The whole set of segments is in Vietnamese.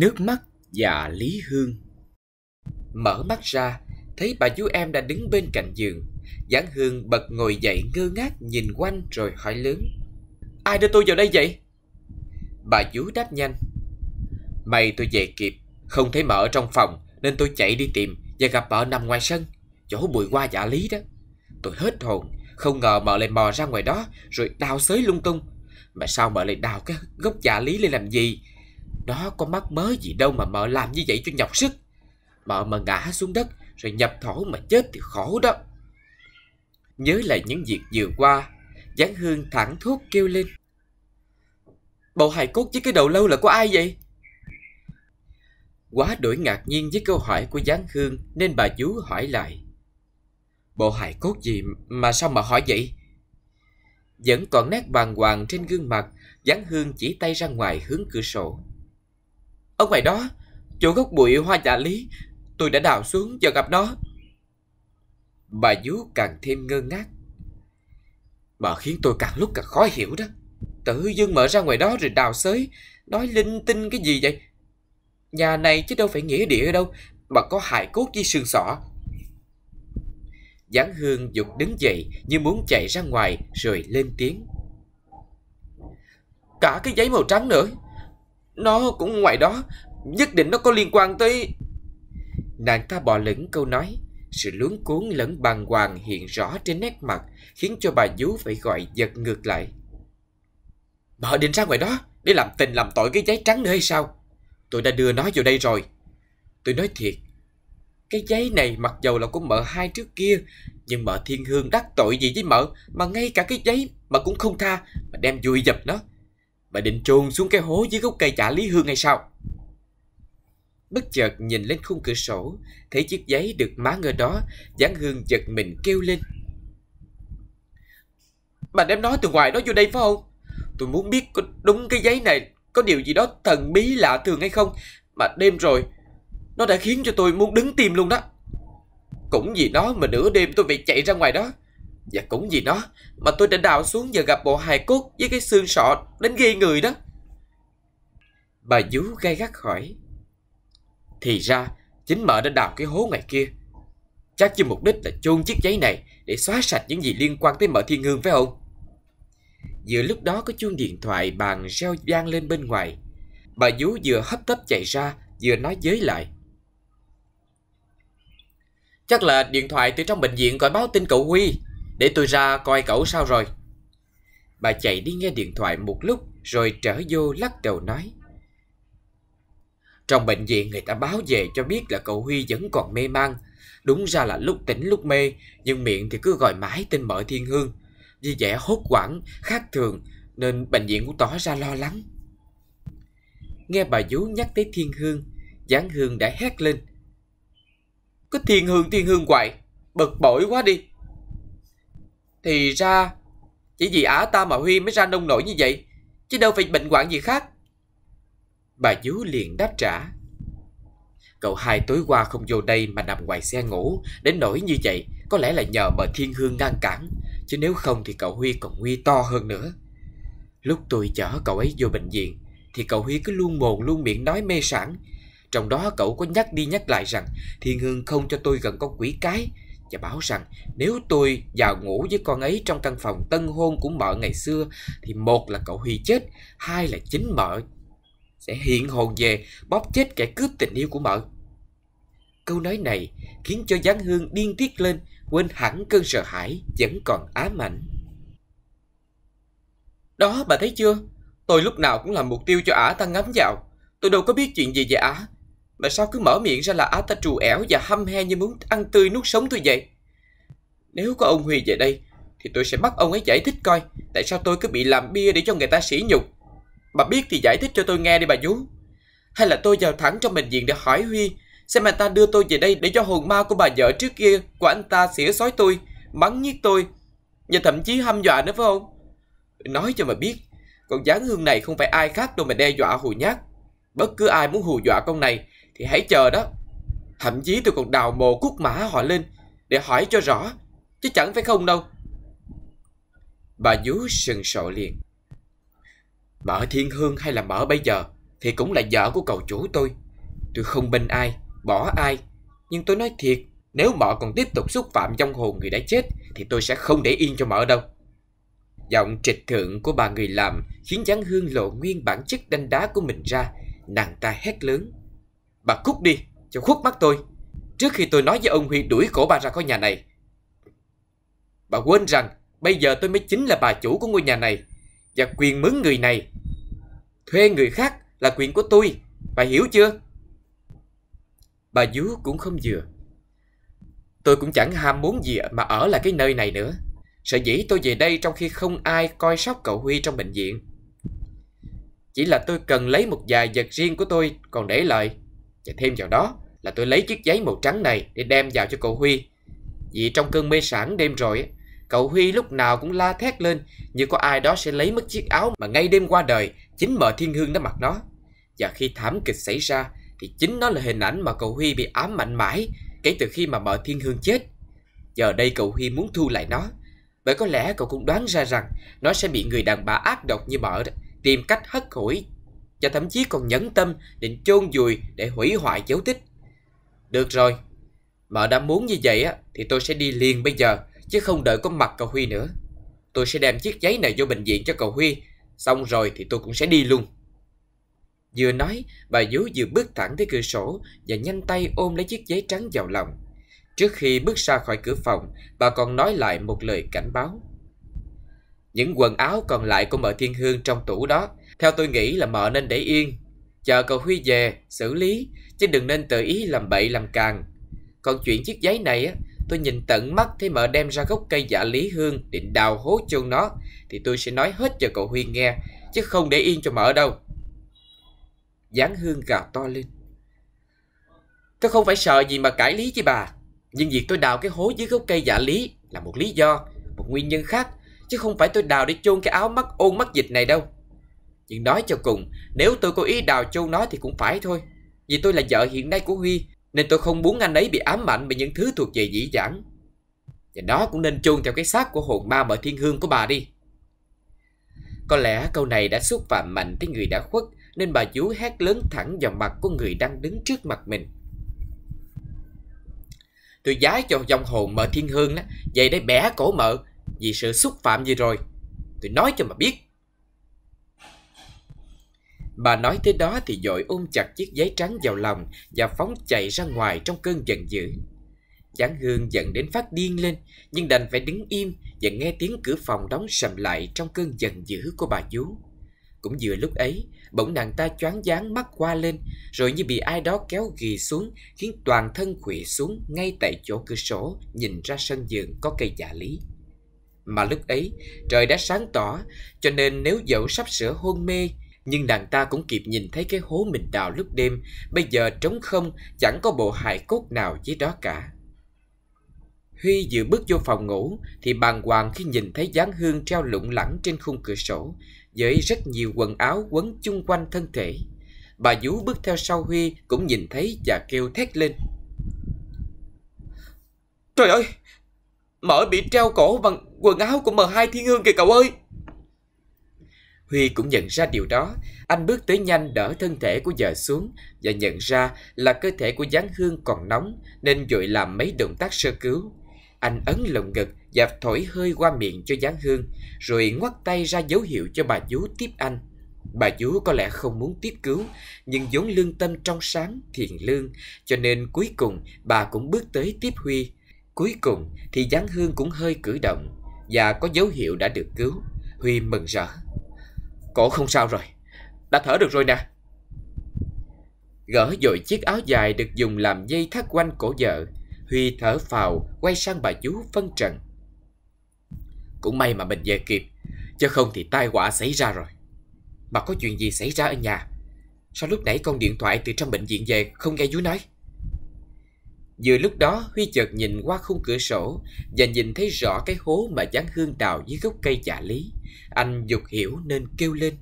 Nước mắt và Lý Hương Mở mắt ra, thấy bà chú em đã đứng bên cạnh giường. Giảng Hương bật ngồi dậy ngơ ngác nhìn quanh rồi hỏi lớn. Ai đưa tôi vào đây vậy? Bà chú đáp nhanh. May tôi về kịp, không thấy mở trong phòng nên tôi chạy đi tìm và gặp mợ nằm ngoài sân, chỗ bụi hoa dạ lý đó. Tôi hết hồn, không ngờ mở lại mò ra ngoài đó rồi đào xới lung tung. Mà sao mợ lại đào cái gốc dạ lý lên làm gì? đó có mắc mới gì đâu mà mợ làm như vậy cho nhọc sức Mợ mà ngã xuống đất Rồi nhập thổ mà chết thì khổ đó Nhớ lại những việc vừa qua Giáng Hương thẳng thuốc kêu lên Bộ hài cốt với cái đầu lâu là của ai vậy? Quá đổi ngạc nhiên với câu hỏi của Giáng Hương Nên bà chú hỏi lại Bộ hài cốt gì mà sao mà hỏi vậy? Vẫn còn nét bàng hoàng trên gương mặt Giáng Hương chỉ tay ra ngoài hướng cửa sổ ở ngoài đó, chỗ gốc bụi hoa dạ lý, tôi đã đào xuống và gặp nó. Bà vú càng thêm ngơ ngác. bà khiến tôi càng lúc càng khó hiểu đó. Tự dưng mở ra ngoài đó rồi đào xới, nói linh tinh cái gì vậy? Nhà này chứ đâu phải nghĩa địa đâu, mà có hài cốt với xương sọ. Giáng Hương dục đứng dậy như muốn chạy ra ngoài rồi lên tiếng. Cả cái giấy màu trắng nữa. Nó cũng ngoài đó Nhất định nó có liên quan tới Nàng ta bỏ lửng câu nói Sự luống cuốn lẫn bàng hoàng hiện rõ trên nét mặt Khiến cho bà vú phải gọi giật ngược lại Bà định ra ngoài đó Để làm tình làm tội cái giấy trắng nữa hay sao Tôi đã đưa nó vào đây rồi Tôi nói thiệt Cái giấy này mặc dầu là của mợ hai trước kia Nhưng mợ thiên hương đắc tội gì với mợ Mà ngay cả cái giấy mà cũng không tha Mà đem vui dập nó Bà định chôn xuống cái hố dưới gốc cây chả Lý Hương hay sao? Bất chợt nhìn lên khung cửa sổ, thấy chiếc giấy được má ngơ đó, Giáng Hương giật mình kêu lên. Bà đem nói từ ngoài đó vô đây phải không? Tôi muốn biết có đúng cái giấy này có điều gì đó thần bí lạ thường hay không mà đêm rồi nó đã khiến cho tôi muốn đứng tim luôn đó. Cũng vì nó mà nửa đêm tôi phải chạy ra ngoài đó. Và cũng vì nó mà tôi đã đào xuống và gặp bộ hài cốt với cái xương sọ đến ghê người đó. Bà vú gay gắt hỏi. Thì ra, chính mợ đã đào cái hố ngoài kia. Chắc chỉ mục đích là chôn chiếc giấy này để xóa sạch những gì liên quan tới mợ thiên hương phải không? Giữa lúc đó có chuông điện thoại bàn reo vang lên bên ngoài. Bà vú vừa hấp tấp chạy ra, vừa nói giới lại. Chắc là điện thoại từ trong bệnh viện gọi báo tin cậu Huy. Để tôi ra coi cậu sao rồi. Bà chạy đi nghe điện thoại một lúc rồi trở vô lắc đầu nói. Trong bệnh viện người ta báo về cho biết là cậu Huy vẫn còn mê man. Đúng ra là lúc tỉnh lúc mê, nhưng miệng thì cứ gọi mãi tên mợ thiên hương. Vì vẻ hốt quảng, khác thường, nên bệnh viện cũng tỏ ra lo lắng. Nghe bà vú nhắc tới thiên hương, Giáng Hương đã hét lên. Có thiên hương thiên hương hoài, bực bội quá đi. Thì ra, chỉ vì ả ta mà Huy mới ra nông nổi như vậy, chứ đâu phải bệnh hoạn gì khác. Bà Dú liền đáp trả. Cậu hai tối qua không vô đây mà nằm ngoài xe ngủ, đến nổi như vậy có lẽ là nhờ mờ thiên hương ngăn cản, chứ nếu không thì cậu Huy còn nguy to hơn nữa. Lúc tôi chở cậu ấy vô bệnh viện, thì cậu Huy cứ luôn mồm luôn miệng nói mê sản. Trong đó cậu có nhắc đi nhắc lại rằng Thiên Hương không cho tôi gần con quỷ cái, và bảo rằng nếu tôi vào ngủ với con ấy trong căn phòng tân hôn của mợ ngày xưa thì một là cậu Huy chết, hai là chính mợ sẽ hiện hồn về bóp chết kẻ cướp tình yêu của mợ. Câu nói này khiến cho Giáng Hương điên tiết lên, quên hẳn cơn sợ hãi vẫn còn ám ảnh. Đó bà thấy chưa, tôi lúc nào cũng làm mục tiêu cho ả ta ngắm vào. Tôi đâu có biết chuyện gì về ả, mà sao cứ mở miệng ra là á ta trù ẻo và hăm he như muốn ăn tươi nuốt sống tôi vậy? Nếu có ông Huy về đây, thì tôi sẽ bắt ông ấy giải thích coi tại sao tôi cứ bị làm bia để cho người ta sỉ nhục. Bà biết thì giải thích cho tôi nghe đi bà vú. Hay là tôi vào thẳng trong bệnh viện để hỏi Huy xem anh ta đưa tôi về đây để cho hồn ma của bà vợ trước kia của anh ta xỉa sói tôi, mắng nhiếc tôi và thậm chí hăm dọa nữa phải không? Nói cho mà biết, con gián hương này không phải ai khác đâu mà đe dọa hù nhát. Bất cứ ai muốn hù dọa con này thì hãy chờ đó. Thậm chí tôi còn đào mồ cút mã họ lên để hỏi cho rõ, chứ chẳng phải không đâu. Bà vú sừng sộ liền. Mở thiên hương hay là mở bây giờ thì cũng là vợ của cầu chủ tôi. Tôi không bên ai, bỏ ai. Nhưng tôi nói thiệt, nếu mợ còn tiếp tục xúc phạm trong hồn người đã chết thì tôi sẽ không để yên cho mợ đâu. Giọng trịch thượng của bà người làm khiến Giáng Hương lộ nguyên bản chất đanh đá của mình ra, nàng ta hét lớn. Bà cút đi, cho khuất mắt tôi. Trước khi tôi nói với ông Huy đuổi cổ bà ra khỏi nhà này. Bà quên rằng bây giờ tôi mới chính là bà chủ của ngôi nhà này và quyền mướn người này. Thuê người khác là quyền của tôi, bà hiểu chưa? Bà dú cũng không vừa. Tôi cũng chẳng ham muốn gì mà ở lại cái nơi này nữa. sợ dĩ tôi về đây trong khi không ai coi sóc cậu Huy trong bệnh viện. Chỉ là tôi cần lấy một vài vật riêng của tôi còn để lại và thêm vào đó là tôi lấy chiếc giấy màu trắng này để đem vào cho cậu Huy. Vì trong cơn mê sảng đêm rồi, cậu Huy lúc nào cũng la thét lên như có ai đó sẽ lấy mất chiếc áo mà ngay đêm qua đời chính mợ thiên hương đã mặc nó. Và khi thảm kịch xảy ra thì chính nó là hình ảnh mà cậu Huy bị ám mạnh mãi kể từ khi mà mợ thiên hương chết. Giờ đây cậu Huy muốn thu lại nó. Bởi có lẽ cậu cũng đoán ra rằng nó sẽ bị người đàn bà ác độc như mợ đó, tìm cách hất hủi và thậm chí còn nhẫn tâm định chôn vùi để hủy hoại dấu tích. Được rồi, mà đã muốn như vậy á, thì tôi sẽ đi liền bây giờ, chứ không đợi có mặt cậu Huy nữa. Tôi sẽ đem chiếc giấy này vô bệnh viện cho cậu Huy, xong rồi thì tôi cũng sẽ đi luôn. Vừa nói, bà Vú vừa bước thẳng tới cửa sổ và nhanh tay ôm lấy chiếc giấy trắng vào lòng. Trước khi bước ra khỏi cửa phòng, bà còn nói lại một lời cảnh báo. Những quần áo còn lại của mợ Thiên Hương trong tủ đó theo tôi nghĩ là mợ nên để yên, chờ cậu Huy về, xử lý, chứ đừng nên tự ý làm bậy làm càng. Còn chuyện chiếc giấy này á, tôi nhìn tận mắt thấy mợ đem ra gốc cây dạ lý hương định đào hố chôn nó, thì tôi sẽ nói hết cho cậu Huy nghe, chứ không để yên cho mợ đâu. Giáng hương gào to lên. Tôi không phải sợ gì mà cãi lý chứ bà, nhưng việc tôi đào cái hố dưới gốc cây dạ lý là một lý do, một nguyên nhân khác, chứ không phải tôi đào để chôn cái áo mắt ôn mắt dịch này đâu. Nhưng nói cho cùng, nếu tôi có ý đào chôn nó thì cũng phải thôi. Vì tôi là vợ hiện nay của Huy, nên tôi không muốn anh ấy bị ám ảnh bởi những thứ thuộc về dĩ dãn. Và nó cũng nên chôn theo cái xác của hồn ma mở thiên hương của bà đi. Có lẽ câu này đã xúc phạm mạnh tới người đã khuất, nên bà chú hét lớn thẳng vào mặt của người đang đứng trước mặt mình. Tôi giái cho dòng hồn mở thiên hương đó, vậy để bẻ cổ mợ vì sự xúc phạm gì rồi. Tôi nói cho mà biết, Bà nói thế đó thì dội ôm chặt chiếc giấy trắng vào lòng và phóng chạy ra ngoài trong cơn giận dữ. Giáng Hương giận đến phát điên lên, nhưng đành phải đứng im và nghe tiếng cửa phòng đóng sầm lại trong cơn giận dữ của bà vú. Cũng vừa lúc ấy, bỗng nàng ta choáng váng mắt qua lên, rồi như bị ai đó kéo ghì xuống, khiến toàn thân khụy xuống ngay tại chỗ cửa sổ, nhìn ra sân vườn có cây dạ lý. Mà lúc ấy, trời đã sáng tỏ, cho nên nếu dẫu sắp sửa hôn mê nhưng nàng ta cũng kịp nhìn thấy cái hố mình đào lúc đêm, bây giờ trống không, chẳng có bộ hài cốt nào dưới đó cả. Huy vừa bước vô phòng ngủ thì bàng hoàng khi nhìn thấy dáng hương treo lủng lẳng trên khung cửa sổ với rất nhiều quần áo quấn chung quanh thân thể. Bà Vũ bước theo sau Huy cũng nhìn thấy và kêu thét lên. Trời ơi! Mở bị treo cổ bằng quần áo của M2 Thiên Hương kìa cậu ơi! Huy cũng nhận ra điều đó, anh bước tới nhanh đỡ thân thể của vợ xuống và nhận ra là cơ thể của Giáng Hương còn nóng nên vội làm mấy động tác sơ cứu. Anh ấn lồng ngực và thổi hơi qua miệng cho Giáng Hương, rồi ngoắt tay ra dấu hiệu cho bà vú tiếp anh. Bà vú có lẽ không muốn tiếp cứu, nhưng vốn lương tâm trong sáng, thiện lương, cho nên cuối cùng bà cũng bước tới tiếp Huy. Cuối cùng thì Giáng Hương cũng hơi cử động và có dấu hiệu đã được cứu. Huy mừng rỡ. Cổ không sao rồi Đã thở được rồi nè Gỡ dội chiếc áo dài được dùng làm dây thắt quanh cổ vợ Huy thở phào quay sang bà chú phân trần Cũng may mà mình về kịp Chứ không thì tai họa xảy ra rồi Mà có chuyện gì xảy ra ở nhà Sao lúc nãy con điện thoại từ trong bệnh viện về không nghe chú nói Vừa lúc đó Huy chợt nhìn qua khung cửa sổ và nhìn thấy rõ cái hố mà dáng hương đào dưới gốc cây chả lý. Anh dục hiểu nên kêu lên.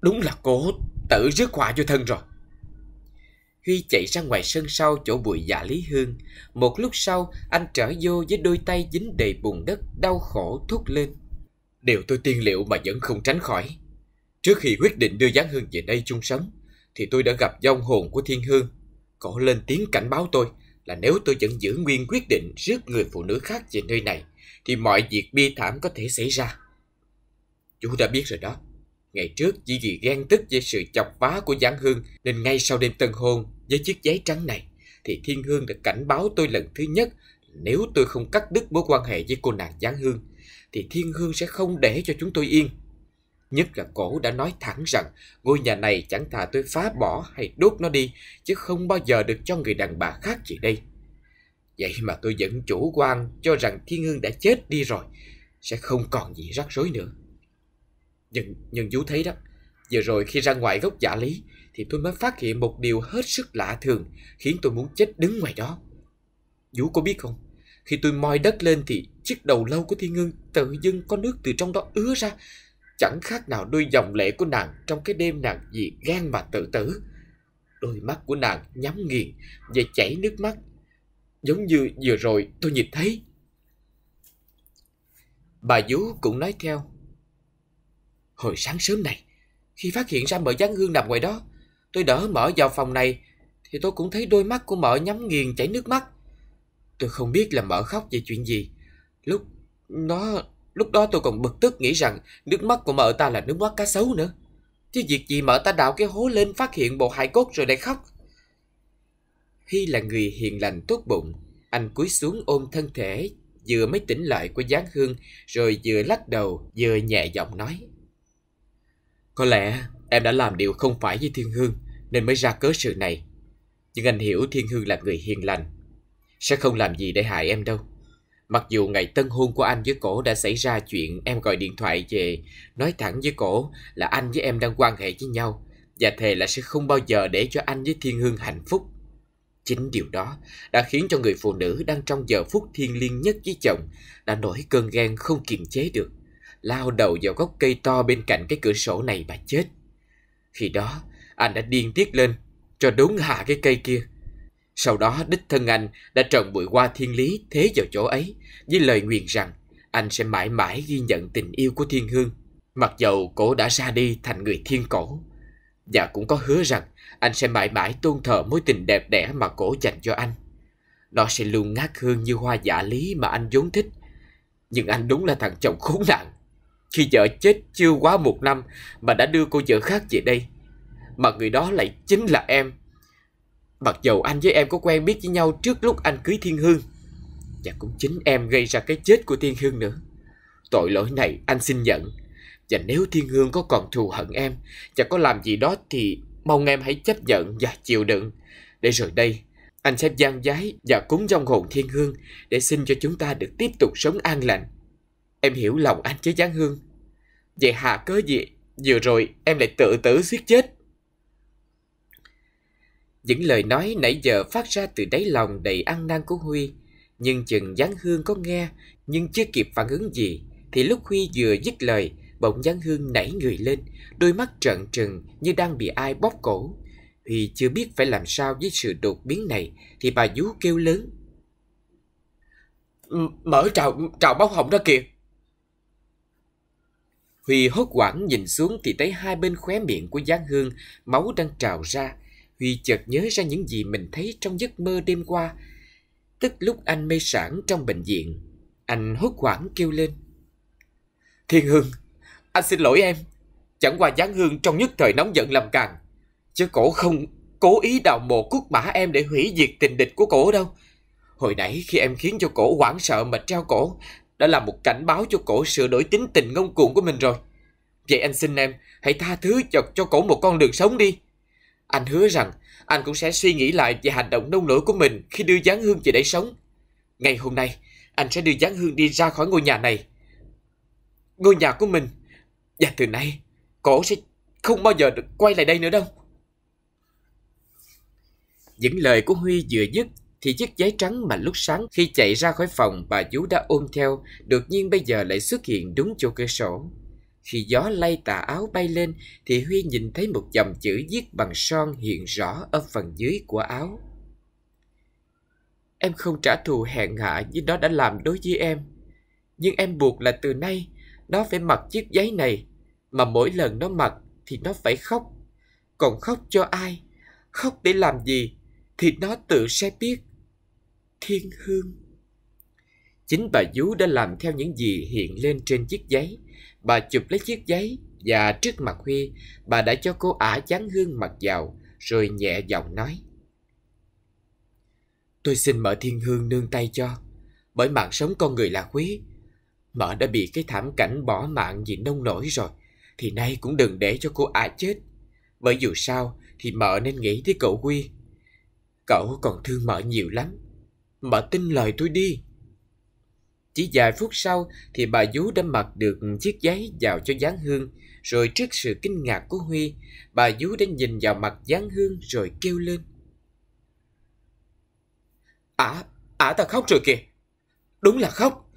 Đúng là cô tự rước họa cho thân rồi. Huy chạy ra ngoài sân sau chỗ bụi dạ lý hương. Một lúc sau, anh trở vô với đôi tay dính đầy bùn đất, đau khổ thúc lên. Điều tôi tiên liệu mà vẫn không tránh khỏi. Trước khi quyết định đưa gián hương về đây chung sống, thì tôi đã gặp dòng hồn của thiên hương cổ lên tiếng cảnh báo tôi là nếu tôi vẫn giữ nguyên quyết định rước người phụ nữ khác về nơi này, thì mọi việc bi thảm có thể xảy ra. Chú đã biết rồi đó. Ngày trước chỉ vì ghen tức với sự chọc phá của Giảng Hương nên ngay sau đêm tân hôn với chiếc giấy trắng này thì Thiên Hương đã cảnh báo tôi lần thứ nhất nếu tôi không cắt đứt mối quan hệ với cô nàng Giáng Hương thì Thiên Hương sẽ không để cho chúng tôi yên. Nhất là cổ đã nói thẳng rằng ngôi nhà này chẳng thà tôi phá bỏ hay đốt nó đi, chứ không bao giờ được cho người đàn bà khác gì đây. Vậy mà tôi vẫn chủ quan cho rằng Thiên Hương đã chết đi rồi, sẽ không còn gì rắc rối nữa. Nhưng, nhưng chú thấy đó, Giờ rồi khi ra ngoài gốc giả lý thì tôi mới phát hiện một điều hết sức lạ thường khiến tôi muốn chết đứng ngoài đó. Vũ có biết không? Khi tôi moi đất lên thì chiếc đầu lâu của Thiên Ngưng tự dưng có nước từ trong đó ứa ra chẳng khác nào đôi dòng lệ của nàng trong cái đêm nàng dị gan mà tự tử. Đôi mắt của nàng nhắm nghiền và chảy nước mắt, giống như vừa rồi tôi nhìn thấy. Bà vú cũng nói theo. Hồi sáng sớm này, khi phát hiện ra mợ gián hương nằm ngoài đó, tôi đỡ mở vào phòng này thì tôi cũng thấy đôi mắt của mợ nhắm nghiền chảy nước mắt. Tôi không biết là mợ khóc về chuyện gì. Lúc nó Lúc đó tôi còn bực tức nghĩ rằng nước mắt của mợ ta là nước mắt cá sấu nữa. Chứ việc gì mợ ta đào cái hố lên phát hiện bộ hài cốt rồi lại khóc. Hy là người hiền lành tốt bụng. Anh cúi xuống ôm thân thể, vừa mới tỉnh lại của Giáng hương, rồi vừa lắc đầu, vừa nhẹ giọng nói. Có lẽ em đã làm điều không phải với Thiên Hương, nên mới ra cớ sự này. Nhưng anh hiểu Thiên Hương là người hiền lành, sẽ không làm gì để hại em đâu. Mặc dù ngày tân hôn của anh với cổ đã xảy ra chuyện em gọi điện thoại về, nói thẳng với cổ là anh với em đang quan hệ với nhau và thề là sẽ không bao giờ để cho anh với Thiên Hương hạnh phúc. Chính điều đó đã khiến cho người phụ nữ đang trong giờ phút thiêng liêng nhất với chồng đã nổi cơn ghen không kiềm chế được, lao đầu vào gốc cây to bên cạnh cái cửa sổ này mà chết. Khi đó, anh đã điên tiết lên, cho đúng hạ cái cây kia sau đó đích thân anh đã trồng bụi hoa thiên lý thế vào chỗ ấy với lời nguyện rằng anh sẽ mãi mãi ghi nhận tình yêu của thiên hương. Mặc dầu cổ đã ra đi thành người thiên cổ và cũng có hứa rằng anh sẽ mãi mãi tôn thờ mối tình đẹp đẽ mà cổ dành cho anh. Nó sẽ luôn ngát hương như hoa giả lý mà anh vốn thích. Nhưng anh đúng là thằng chồng khốn nạn. Khi vợ chết chưa quá một năm mà đã đưa cô vợ khác về đây. Mà người đó lại chính là em Mặc dầu anh với em có quen biết với nhau trước lúc anh cưới Thiên Hương Và cũng chính em gây ra cái chết của Thiên Hương nữa Tội lỗi này anh xin nhận Và nếu Thiên Hương có còn thù hận em Và có làm gì đó thì mong em hãy chấp nhận và chịu đựng Để rồi đây anh sẽ gian giái và cúng trong hồn Thiên Hương Để xin cho chúng ta được tiếp tục sống an lành Em hiểu lòng anh chứ Giáng Hương Vậy hạ cớ gì Vừa rồi em lại tự tử suýt chết những lời nói nãy giờ phát ra từ đáy lòng đầy ăn năn của Huy, nhưng chừng Giáng Hương có nghe nhưng chưa kịp phản ứng gì thì lúc Huy vừa dứt lời, bỗng Giáng Hương nảy người lên, đôi mắt trợn trừng như đang bị ai bóp cổ. Huy chưa biết phải làm sao với sự đột biến này thì bà vú kêu lớn. Mở trào, trào báo hồng đó kìa. Huy hốt quảng nhìn xuống thì thấy hai bên khóe miệng của Giáng Hương máu đang trào ra, Huy chợt nhớ ra những gì mình thấy trong giấc mơ đêm qua, tức lúc anh mê sản trong bệnh viện. Anh hốt hoảng kêu lên. Thiên Hương, anh xin lỗi em. Chẳng qua dáng hương trong nhất thời nóng giận làm càng. Chứ cổ không cố ý đào mộ cút mã em để hủy diệt tình địch của cổ đâu. Hồi nãy khi em khiến cho cổ hoảng sợ mà treo cổ, đã là một cảnh báo cho cổ sửa đổi tính tình ngông cuồng của mình rồi. Vậy anh xin em, hãy tha thứ cho, cho cổ một con đường sống đi. Anh hứa rằng anh cũng sẽ suy nghĩ lại về hành động nông nổi của mình khi đưa gián hương về đây sống. Ngày hôm nay, anh sẽ đưa gián hương đi ra khỏi ngôi nhà này. Ngôi nhà của mình. Và từ nay, cổ sẽ không bao giờ được quay lại đây nữa đâu. Những lời của Huy vừa dứt thì chiếc giấy trắng mà lúc sáng khi chạy ra khỏi phòng bà chú đã ôm theo đột nhiên bây giờ lại xuất hiện đúng chỗ cửa sổ. Khi gió lay tà áo bay lên thì Huy nhìn thấy một dòng chữ viết bằng son hiện rõ ở phần dưới của áo. Em không trả thù hẹn hạ như nó đã làm đối với em. Nhưng em buộc là từ nay nó phải mặc chiếc giấy này mà mỗi lần nó mặc thì nó phải khóc. Còn khóc cho ai? Khóc để làm gì? Thì nó tự sẽ biết. Thiên hương Chính bà Dú đã làm theo những gì hiện lên trên chiếc giấy. Bà chụp lấy chiếc giấy và trước mặt Huy, bà đã cho cô ả chán hương mặt vào rồi nhẹ giọng nói. Tôi xin mở thiên hương nương tay cho, bởi mạng sống con người là quý. Mợ đã bị cái thảm cảnh bỏ mạng vì nông nổi rồi, thì nay cũng đừng để cho cô ả chết. Bởi dù sao thì mợ nên nghĩ tới cậu Huy. Cậu còn thương mợ nhiều lắm. Mợ tin lời tôi đi. Chỉ vài phút sau thì bà vú đã mặc được chiếc giấy vào cho giáng hương. Rồi trước sự kinh ngạc của Huy, bà vú đã nhìn vào mặt giáng hương rồi kêu lên. Ả, à, ả à ta khóc rồi kìa. Đúng là khóc.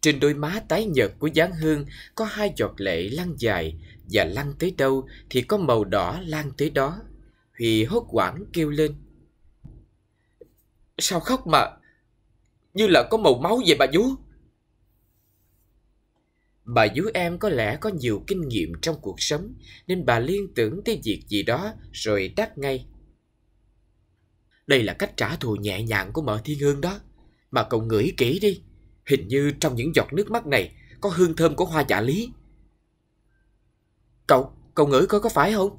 Trên đôi má tái nhợt của giáng hương có hai giọt lệ lăn dài và lăn tới đâu thì có màu đỏ lan tới đó. Huy hốt quảng kêu lên. Sao khóc mà, như là có màu máu vậy bà vú. Bà vú em có lẽ có nhiều kinh nghiệm trong cuộc sống nên bà liên tưởng tới việc gì đó rồi đáp ngay. Đây là cách trả thù nhẹ nhàng của mợ thiên hương đó. Mà cậu ngửi kỹ đi. Hình như trong những giọt nước mắt này có hương thơm của hoa dạ lý. Cậu, cậu ngửi coi có phải không?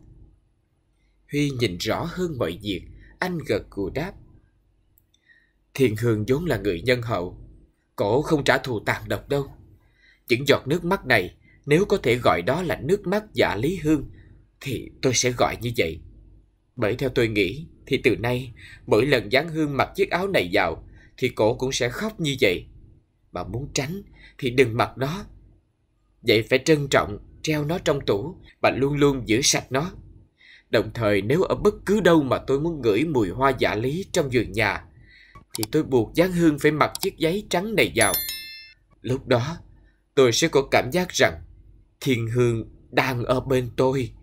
Huy nhìn rõ hơn mọi việc, anh gật cù đáp thiền Hương vốn là người nhân hậu, cổ không trả thù tàn độc đâu. Những giọt nước mắt này, nếu có thể gọi đó là nước mắt giả Lý Hương, thì tôi sẽ gọi như vậy. Bởi theo tôi nghĩ, thì từ nay, mỗi lần Giáng Hương mặc chiếc áo này vào, thì cổ cũng sẽ khóc như vậy. Mà muốn tránh, thì đừng mặc nó. Vậy phải trân trọng, treo nó trong tủ và luôn luôn giữ sạch nó. Đồng thời nếu ở bất cứ đâu mà tôi muốn ngửi mùi hoa giả lý trong vườn nhà thì tôi buộc Giáng Hương phải mặc chiếc giấy trắng này vào. Lúc đó, tôi sẽ có cảm giác rằng thiên hương đang ở bên tôi.